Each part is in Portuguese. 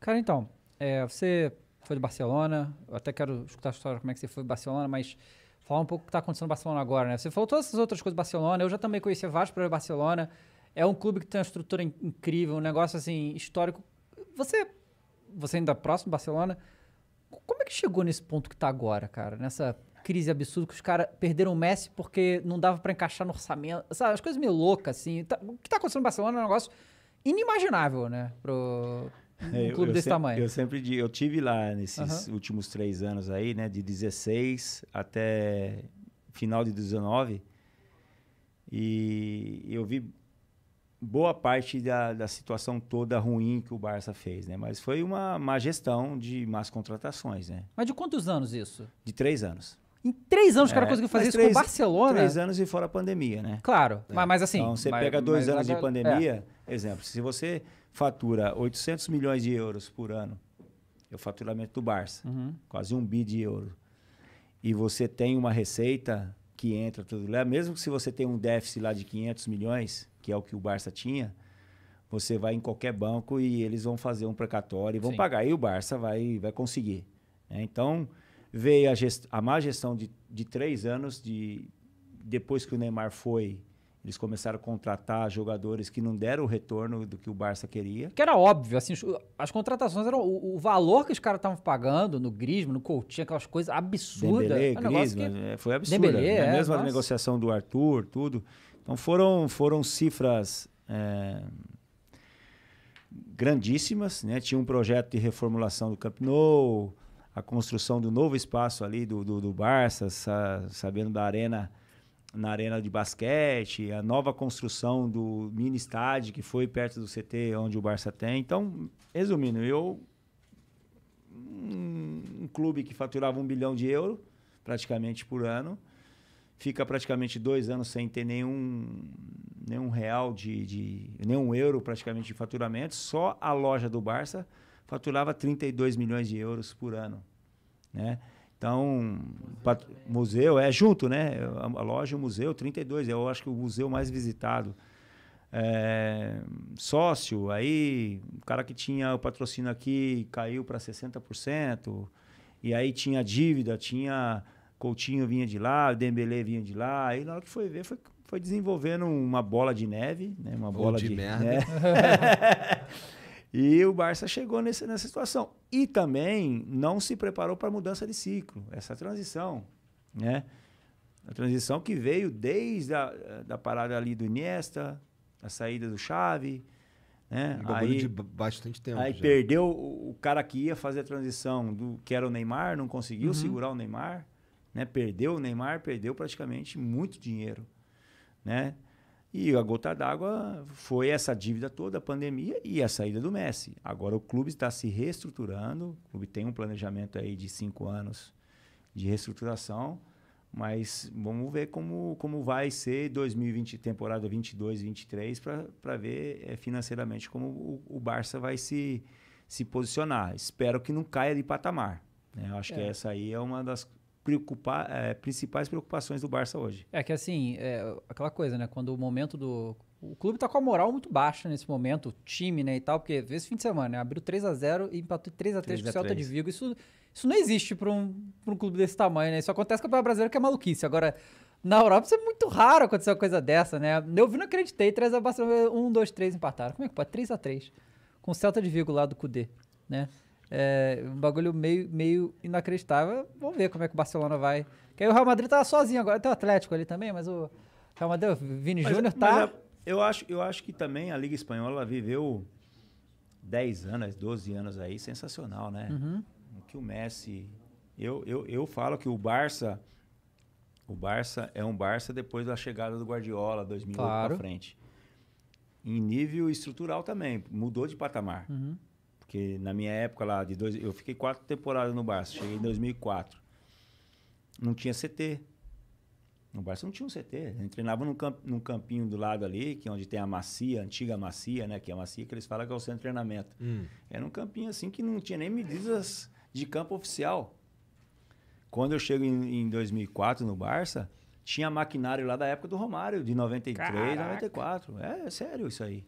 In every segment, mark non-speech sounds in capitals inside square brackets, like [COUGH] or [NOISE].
Cara, então, é, você foi de Barcelona, eu até quero escutar a história como é que você foi de Barcelona, mas falar um pouco o que está acontecendo no Barcelona agora, né? Você falou todas essas outras coisas do Barcelona, eu já também conheci vários para Barcelona, é um clube que tem uma estrutura in incrível, um negócio assim, histórico. Você, você ainda é próximo do Barcelona, como é que chegou nesse ponto que está agora, cara? Nessa crise absurda que os caras perderam o Messi porque não dava para encaixar no orçamento, sabe? As coisas meio loucas, assim. Tá, o que está acontecendo no Barcelona é um negócio inimaginável, né? Pro, Uhum. É, um eu, clube eu desse sempre, tamanho. Eu sempre eu tive lá nesses uhum. últimos três anos aí, né? De 16 até final de 19. E eu vi boa parte da, da situação toda ruim que o Barça fez, né? Mas foi uma má gestão de más contratações, né? Mas de quantos anos isso? De três anos. Em três anos é, o cara é, conseguiu fazer três, isso com o Barcelona? Três anos e fora a pandemia, né? Claro, é. mas, mas assim... Então, você mas, pega dois anos agora, de é. pandemia, é. exemplo, se você fatura 800 milhões de euros por ano, é o faturamento do Barça, uhum. quase um bi de euro, e você tem uma receita que entra tudo lá, mesmo que se você tem um déficit lá de 500 milhões, que é o que o Barça tinha, você vai em qualquer banco e eles vão fazer um precatório e vão Sim. pagar, e o Barça vai, vai conseguir. Né? Então, veio a, a má gestão de, de três anos, de, depois que o Neymar foi eles começaram a contratar jogadores que não deram o retorno do que o Barça queria. Que era óbvio, assim, as contratações eram o, o valor que os caras estavam pagando no Griezmann, no Coutinho, aquelas coisas absurdas. Dembélé, é um Grisma, que... É, foi absurdo. Dembélé, né? é, mesmo a negociação do Arthur, tudo. Então foram, foram cifras é, grandíssimas, né? Tinha um projeto de reformulação do Camp Nou, a construção do novo espaço ali do, do, do Barça, sa, sabendo da arena na arena de basquete, a nova construção do mini estádio que foi perto do CT onde o Barça tem. Então, resumindo, eu um, clube que faturava um bilhão de euro praticamente por ano fica praticamente dois anos sem ter nenhum, nenhum real de, de nenhum euro praticamente de faturamento. Só a loja do Barça faturava 32 milhões de euros por ano, né? Então, museu, museu é junto, né? A loja e o museu, 32, é, eu acho que o museu mais visitado. É, sócio, aí o cara que tinha o patrocínio aqui caiu para 60%, e aí tinha dívida, tinha Coutinho vinha de lá, Dembele vinha de lá, aí na hora que foi ver, foi, foi desenvolvendo uma bola de neve, né? Uma bola de, de merda. Né? [LAUGHS] [LAUGHS] E o Barça chegou nesse, nessa situação. E também não se preparou para a mudança de ciclo, essa transição, né? A transição que veio desde a da parada ali do Iniesta, a saída do Xavi, né? aí, de bastante tempo. Aí já. perdeu o, o, cara que ia fazer a transição do que era o Neymar, não conseguiu uhum. segurar o Neymar, né? Perdeu o Neymar, perdeu praticamente muito dinheiro, né? E a gota d'água foi essa dívida toda, a pandemia e a saída do Messi. Agora o clube está se reestruturando, o clube tem um planejamento aí de cinco anos de reestruturação, mas vamos ver como, como vai ser 2020, temporada 22, 23, para ver é, financeiramente como o, o Barça vai se, se posicionar. Espero que não caia de patamar. Né? Eu acho é. que essa aí é uma das, preocupar, é, principais preocupações do Barça hoje. É que assim, é aquela coisa, né? Quando o momento do. O clube tá com a moral muito baixa nesse momento, o time, né, e tal, porque vê esse fim de semana, né, abriu 3 x 0 e empatou 3 x 3 com o Celta de Vigo. Isso, isso não existe para um, pra um clube desse tamanho, né? Isso acontece com o brasileiro que é maluquice. Agora, na Europa isso é muito raro acontecer uma coisa dessa, né? Eu não acreditei, 3 x 1, 2, 3 empataram. Como é que pode? 3 x 3 com o Celta de Vigo lá do Cudê, né? É, um bagulho meio, meio inacreditável. Vamos ver como é que o Barcelona vai. Porque aí o Real Madrid tá sozinho agora. Tem o Atlético ali também, mas o Real Madrid, o Vini é, Júnior tá. É, eu, acho, eu acho que também a Liga Espanhola viveu 10 anos, 12 anos aí, sensacional, né? Uhum. O que o Messi. Eu, eu, eu falo que o Barça. O Barça é um Barça depois da chegada do Guardiola, 2008 claro. para frente. Em nível estrutural também, mudou de patamar. Uhum. Porque na minha época lá, de dois, eu fiquei quatro temporadas no Barça, cheguei em 2004. Não tinha CT. No Barça não tinha um CT. A gente treinava num, camp, num campinho do lado ali, que é onde tem a macia, a antiga macia, né? Que é a macia que eles falam que é o centro de treinamento. Hum. Era um campinho assim que não tinha nem medidas de campo oficial. Quando eu chego em, em 2004 no Barça, tinha maquinário lá da época do Romário, de 93, Caraca. 94. É, é sério isso aí.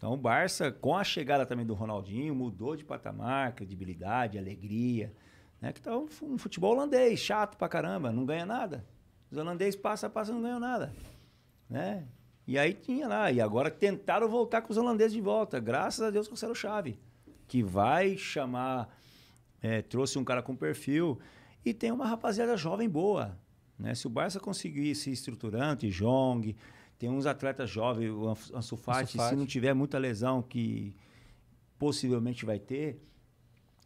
Então o Barça, com a chegada também do Ronaldinho, mudou de patamar, credibilidade, alegria. Né? Que tá um futebol holandês, chato pra caramba, não ganha nada. Os holandeses passa, passa, não ganham nada. Né? E aí tinha lá. E agora tentaram voltar com os holandeses de volta. Graças a Deus trouxeram o Chave, que vai chamar. É, trouxe um cara com perfil. E tem uma rapaziada jovem boa. Né? Se o Barça conseguir se estruturando, Jong, tem uns atletas jovens, o Ansufati, se não tiver muita lesão, que possivelmente vai ter,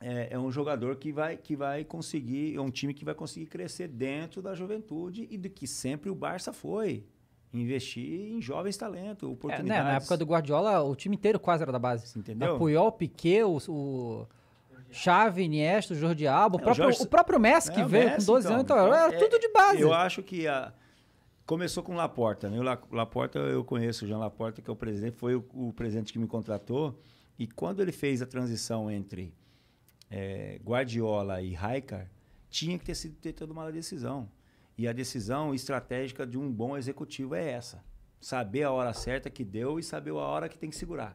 é, é, um jogador que vai, que vai conseguir, é um time que vai conseguir crescer dentro da juventude e do que sempre o Barça foi. Investir em jovens talentos, oportunidades. É, né? Na época do Guardiola, o time inteiro quase era da base. entendeu? O Puyol, Piquet, o, o... Chave, Iniesta, Jordi Alba, o, é, próprio, o, Jorge... o próprio Messi, é, que veio Messi, com 12 então, anos, então, era é, tudo de base. Eu acho que a, Começou com Laporta, né? O Laporta, eu conheço o Jean Laporta, que é o presidente, foi o, o presidente que me contratou. E quando ele fez a transição entre é, Guardiola e Raikar, tinha que ter sido ter toda uma decisão. E a decisão estratégica de um bom executivo é essa: saber a hora certa que deu e saber a hora que tem que segurar.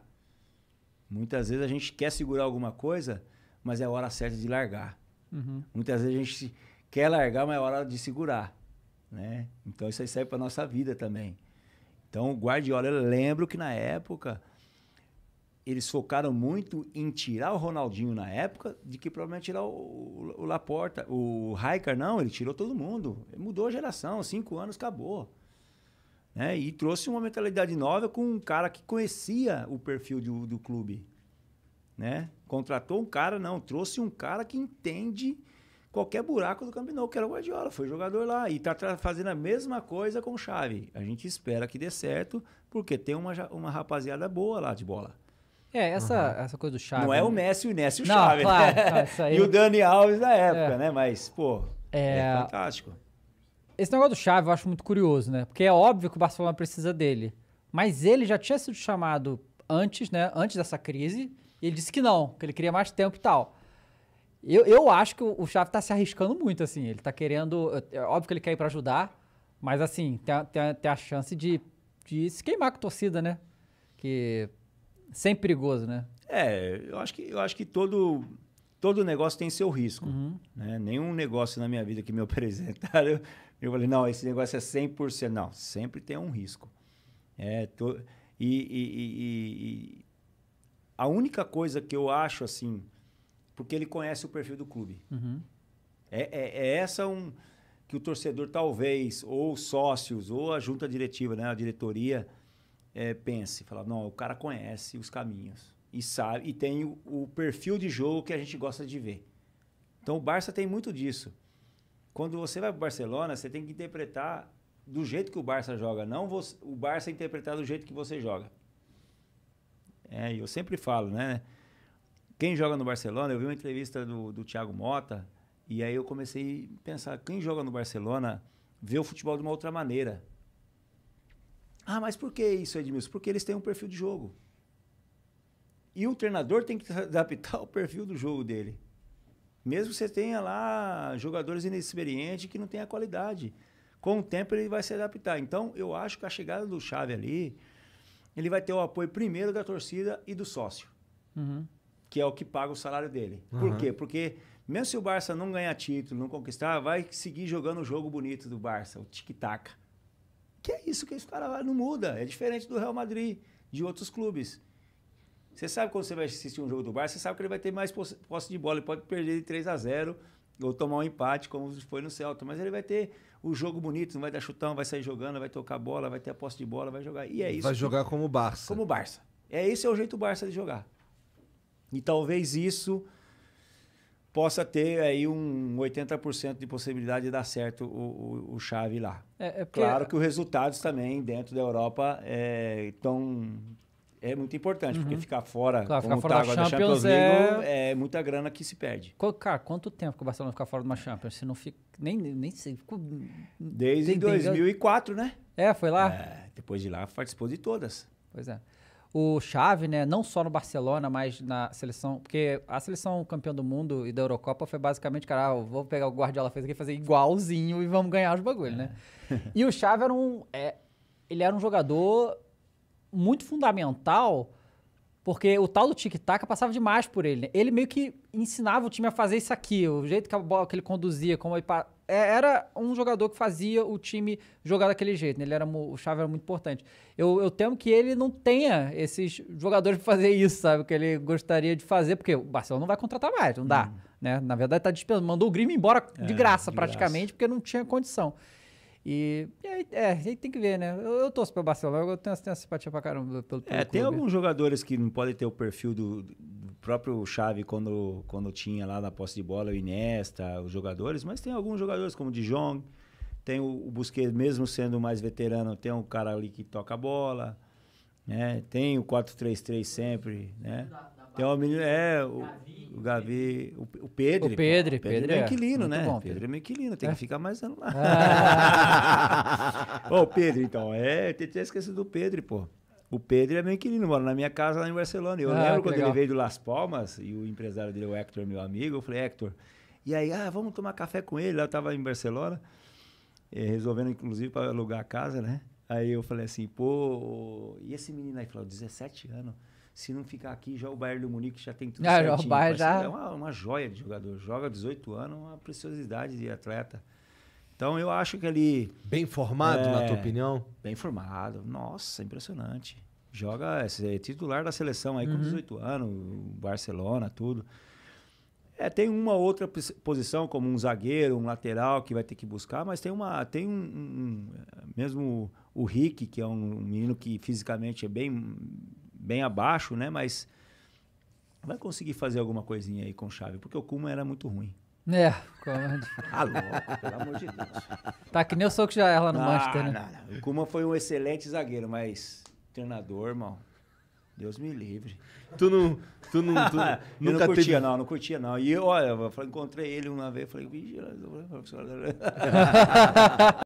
Muitas vezes a gente quer segurar alguma coisa, mas é a hora certa de largar. Uhum. Muitas vezes a gente quer largar, mas é a hora de segurar. Né? Então isso aí serve para nossa vida também. Então o Guardiola, eu lembro que na época eles focaram muito em tirar o Ronaldinho na época, de que provavelmente tirar o, o, o Laporta. O Raikar, não, ele tirou todo mundo. Ele mudou a geração, cinco anos, acabou. Né? E trouxe uma mentalidade nova com um cara que conhecia o perfil do, do clube. Né? Contratou um cara, não, trouxe um cara que entende qualquer buraco do Camp que era o Guardiola, foi jogador lá e está fazendo a mesma coisa com o Xavi. A gente espera que dê certo, porque tem uma, uma rapaziada boa lá de bola. É, essa, uhum. essa coisa do Xavi... Não é o né? Messi, o Messi e o Não, Xavi, claro, né? claro, aí... [LAUGHS] E o Dani Alves da época, é. né? Mas, pô, é... é... fantástico. Esse negócio do Xavi eu acho muito curioso, né? Porque é óbvio que o Barcelona precisa dele. Mas ele já tinha sido chamado antes, né? Antes dessa crise. E ele disse que não, que ele queria mais tempo e tal. Eu, eu acho que o Chave tá se arriscando muito, assim. Ele tá querendo. É, é óbvio que ele quer ir pra ajudar, mas assim, tem, a, tem, a, tem a chance de, de se queimar com a torcida, né? Que. Sempre perigoso, né? É, eu acho que, eu acho que todo, todo negócio tem seu risco. Uhum. Né? Nenhum negócio na minha vida que me [LAUGHS] apresentaram, eu, eu falei, não, esse negócio é 100%. Não, sempre tem um risco. É, e, e, e, e a única coisa que eu acho assim porque ele conhece o perfil do clube. Uhum. É, é, é, essa um, que o torcedor talvez, ou sócios, ou a junta diretiva, né, a diretoria, é, pense. Fala, não, o cara conhece os caminhos e sabe e tem o, o perfil de jogo que a gente gosta de ver. Então o Barça tem muito disso. Quando você vai para o Barcelona, você tem que interpretar do jeito que o Barça joga, não você, o Barça interpretar do jeito que você joga. É, eu sempre falo, né? Quem joga no Barcelona, eu vi uma entrevista do, do Thiago Mota, e aí eu comecei a pensar, quem joga no Barcelona vê o futebol de uma outra maneira. Ah, mas por que isso, Edmilson? Porque eles têm um perfil de jogo. E o treinador tem que adaptar o perfil do jogo dele. Mesmo que você tenha lá jogadores inexperientes que não têm a qualidade. Com o tempo ele vai se adaptar. Então, eu acho que a chegada do Chave ali, ele vai ter o apoio primeiro da torcida e do sócio. Uhum que é o que paga o salário dele. Uhum. Por quê? Porque mesmo se o Barça não ganhar título, não conquistar, vai seguir jogando o jogo bonito do Barça, o tic-tac. Que é isso que esse cara lá não muda. É diferente do Real Madrid, de outros clubes. Você sabe quando você vai assistir um jogo do Barça, você sabe que ele vai ter mais posse de bola. Ele pode perder de 3 a 0 ou tomar um empate, como foi no Celta. Mas ele vai ter o jogo bonito, não vai dar chutão, vai sair jogando, vai tocar bola, vai ter a posse de bola, vai jogar. E é isso. Vai jogar que... como o Barça. Como o Barça. É esse é o jeito do Barça de jogar. E talvez isso possa ter aí um 80% de possibilidade de dar certo o, o, o chave lá. É, é porque... Claro que os resultados também dentro da Europa é tão é muito importante, uhum. porque ficar fora, claro, ficar fora tá da, Champions, da Champions League, é... é... muita grana que se perde. cara, quanto tempo que o Barcelona fica fora de uma Champions? Se não fica, nem, nem sei. Desde tem, 2004, tem... né? É, foi lá? É, depois de lá participou de todas. Pois é o Xavi, né, não só no Barcelona, mas na seleção, porque a seleção campeão do mundo e da Eurocopa foi basicamente, cara, ah, vou pegar o Guardiola fez aqui, fazer igualzinho e vamos ganhar os bagulhos, né? É. e o Xavi era um, é, ele era um jogador muito fundamental, porque o tal do tic-tac passava demais por ele, né? Ele meio que ensinava o time a fazer isso aqui, o jeito que, a bola, que ele conduzia, como ele é, era um jogador que fazia o time jogar daquele jeito, né? Ele era, o Chave era muito importante. Eu, eu temo que ele não tenha esses jogadores para fazer isso, sabe? Que ele gostaria de fazer, porque o Barcelona não vai contratar mais, não dá. Hum. Né? Na verdade, tá dispensando. Mandou o Grêmio embora é, de é, graça, de praticamente, graça. porque não tinha condição. E, e é, a gente tem que ver, né? Eu, eu torço para o Barcelona, eu tenho, tenho simpatia para caramba pelo, pelo É, clube. tem alguns jogadores que não podem ter o perfil do, do, próprio Xavi quando, quando tinha lá na posse de bola o Iniesta, os jogadores, mas tem alguns jogadores como o Dijon, tem o, o Busquets, mesmo sendo mais veterano, tem um cara ali que toca a bola, né? Tem o 4-3-3 sempre, né? Tem é uma menina, é, o, o Gavi, o, o Pedro. O Pedro, Pedro, Pedro é, é. inquilino, é. né? Bom, Pedro. é meio inquilino, tem é. que ficar mais ano lá. Ah. [LAUGHS] Ô, Pedro, então, é, eu tinha esquecido do Pedro, pô. O Pedro é meio inquilino, mora na minha casa lá em Barcelona. Eu ah, lembro quando legal. ele veio do Las Palmas e o empresário dele, é o Hector, meu amigo, eu falei, Hector, e aí, ah, vamos tomar café com ele. Lá eu tava em Barcelona, eh, resolvendo, inclusive, para alugar a casa, né? Aí eu falei assim, pô, e esse menino aí? Falou, 17 anos. Se não ficar aqui, já o Bayern do Munique já tem tudo ah, certinho. Já o Bayern já... É uma, uma joia de jogador. Joga 18 anos, uma preciosidade de atleta. Então eu acho que ele... Bem formado, é, na tua é, opinião? Bem formado. Nossa, impressionante. Joga, é titular da seleção aí com 18 uhum. anos, Barcelona, tudo. É, tem uma outra posição, como um zagueiro, um lateral, que vai ter que buscar, mas tem uma. Tem um. um mesmo o Rick, que é um menino que fisicamente é bem bem abaixo, né? Mas vai conseguir fazer alguma coisinha aí com chave, porque o Kuma era muito ruim. É, como... [LAUGHS] ah, louco, pelo amor de Deus. [LAUGHS] Tá que nem o Soco já era lá no ah, Manchester, né? Não, não. O Kuma foi um excelente zagueiro, mas treinador, irmão. Deus me livre. Tu não. Tu não tu [LAUGHS] nunca eu não curtia, teve... não, não curtia, não. E eu, olha, eu encontrei ele uma vez, falei, vixe,